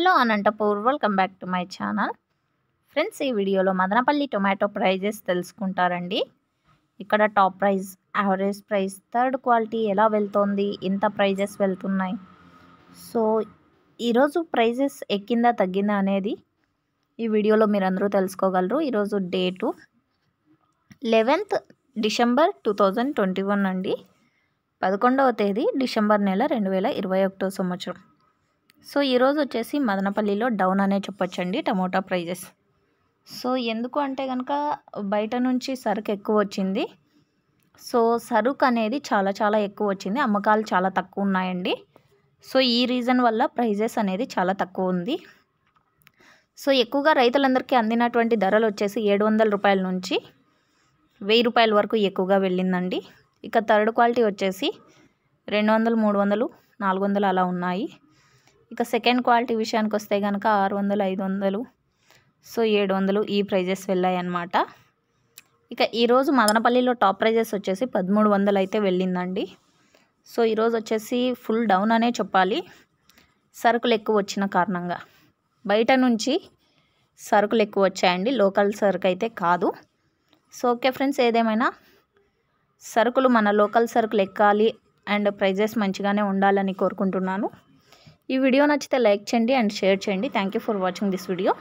hello Anantapur welcome back to my channel friends ఈ వీడియోలో Madanapalle tomato prices తెలుసుకుంటారండి ఇక్కడ top price average price third quality ఎలా వెళ్తోంది ఇంత ప్రైజెస్ వెళ్తున్నాయి సో ఈరోజు ప్రైజెస్ ఎక్కిందా తగ్గిందా అనేది ఈ వీడియోలో మీరందరూ తెలుసుకోగలరు ఈరోజు date eleventh December two thousand twenty one అండి పదకొండవ తేదీ డిసెంబర్ నెల రెండు వేల ఇరవై ఒకటో సంవత్సరం సో ఈరోజు వచ్చేసి మదనపల్లిలో డౌన్ అనే చెప్పొచ్చండి టమోటా ప్రైజెస్ సో ఎందుకు అంటే కనుక బయట నుంచి సరుకు ఎక్కువ వచ్చింది సో సరుకు అనేది చాలా చాలా ఎక్కువ వచ్చింది అమ్మకాలు చాలా తక్కువ ఉన్నాయండి సో ఈ రీజన్ వల్ల ప్రైజెస్ అనేది చాలా తక్కువ ఉంది సో ఎక్కువగా రైతులందరికీ అందినటువంటి ధరలు వచ్చేసి ఏడు వందల రూపాయల నుంచి వెయ్యి రూపాయల వరకు ఎక్కువగా వెళ్ళిందండి ఇక థర్డ్ క్వాలిటీ వచ్చేసి రెండు వందలు మూడు వందలు నాలుగు వందలు అలా ఉన్నాయి ఇక సెకండ్ క్వాలిటీ విషయానికి వస్తే కనుక ఆరు వందలు ఐదు వందలు సో ఏడు వందలు ఈ ప్రైజెస్ వెళ్ళాయి అన్నమాట ఇక ఈరోజు మదనపల్లిలో టాప్ ప్రైజెస్ వచ్చేసి పదమూడు వందలు అయితే వెళ్ళిందండి సో ఈరోజు వచ్చేసి ఫుల్ డౌన్ అనే చెప్పాలి సరుకులు ఎక్కువ వచ్చిన కారణంగా బయట నుంచి సరుకులు ఎక్కువ వచ్చాయండి లోకల్ సరుకు అయితే కాదు సో ఓకే ఫ్రెండ్స్ ఏదేమైనా సరుకులు మన లోకల్ సరుకులు ఎక్కాలి అండ్ ప్రైజెస్ మంచిగానే ఉండాలని కోరుకుంటున్నాను ఈ వీడియో నచ్చితే లైక్ చేయండి అండ్ షేర్ చేయండి thank for watching this video